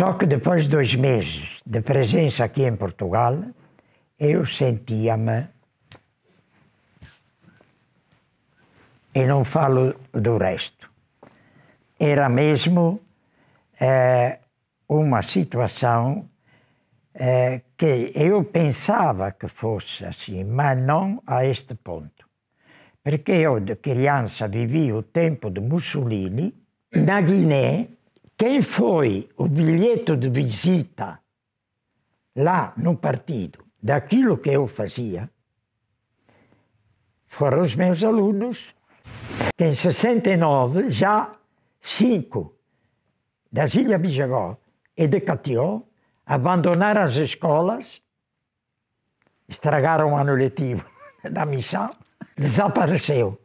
Só que depois de dois meses de presença aqui em Portugal, eu sentia-me. E não falo do resto. Era mesmo é, uma situação é, que eu pensava que fosse assim, mas não a este ponto. Porque eu, de criança, vivi o tempo de Mussolini na Guiné quem foi o bilhete de visita lá no partido daquilo que eu fazia foram os meus alunos, que em 69, já cinco da Ilha Bijagó e de Catió abandonaram as escolas, estragaram o ano letivo da missão, desapareceu.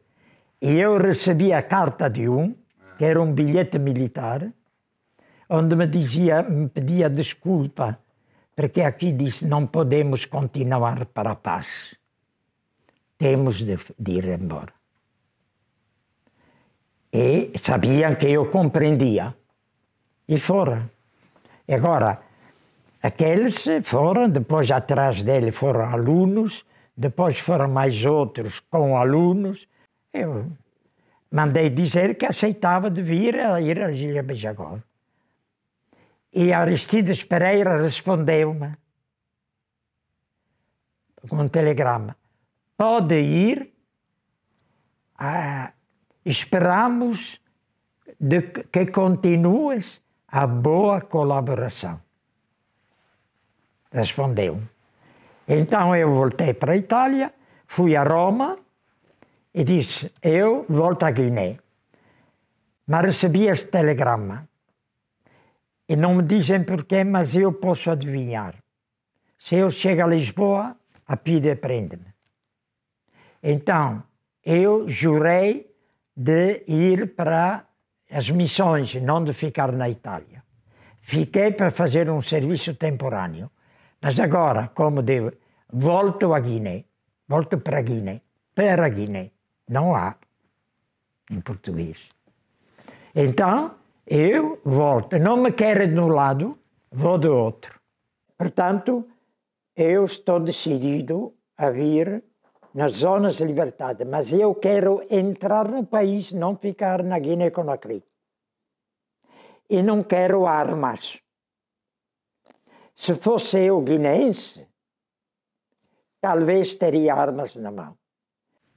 E eu recebi a carta de um, que era um bilhete militar, onde me, dizia, me pedia desculpa, porque aqui disse não podemos continuar para a paz. Temos de, de ir embora. E sabiam que eu compreendia. E foram. Agora, aqueles foram, depois atrás dele foram alunos, depois foram mais outros com alunos. Eu mandei dizer que aceitava de vir a ir a Gilberto agora. E Aristides Pereira respondeu-me com um telegrama: pode ir, ah, esperamos de que continues a boa colaboração. Respondeu-me. Então eu voltei para a Itália, fui a Roma e disse: Eu volto a Guiné. Mas recebi este telegrama. E não me dizem porquê, mas eu posso adivinhar. Se eu chego a Lisboa, a PIDE prende-me. Então, eu jurei de ir para as missões, não de ficar na Itália. Fiquei para fazer um serviço temporâneo, mas agora, como devo, volto a Guiné, volto para a Guiné, para a Guiné. Não há em português. Então, eu volto. Não me querem de um lado, vou do outro. Portanto, eu estou decidido a vir nas zonas de liberdade, mas eu quero entrar no país, não ficar na Guiné-Conakry. E não quero armas. Se fosse eu guineense, talvez teria armas na mão.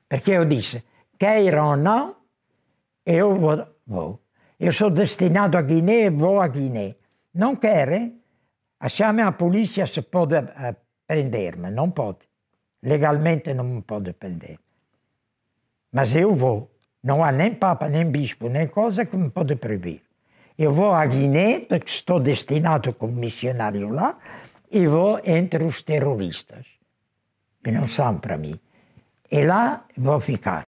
Porque eu disse, queiram ou não, eu vou eu sou destinado à Guiné, vou à Guiné. Não querem, Acham a polícia se pode prender, me não pode. Legalmente não me pode prender. Mas eu vou. Não há nem papa, nem bispo, nem coisa que me pode proibir. Eu vou à Guiné, porque estou destinado como missionário lá, e vou entre os terroristas, que não são para mim. E lá vou ficar.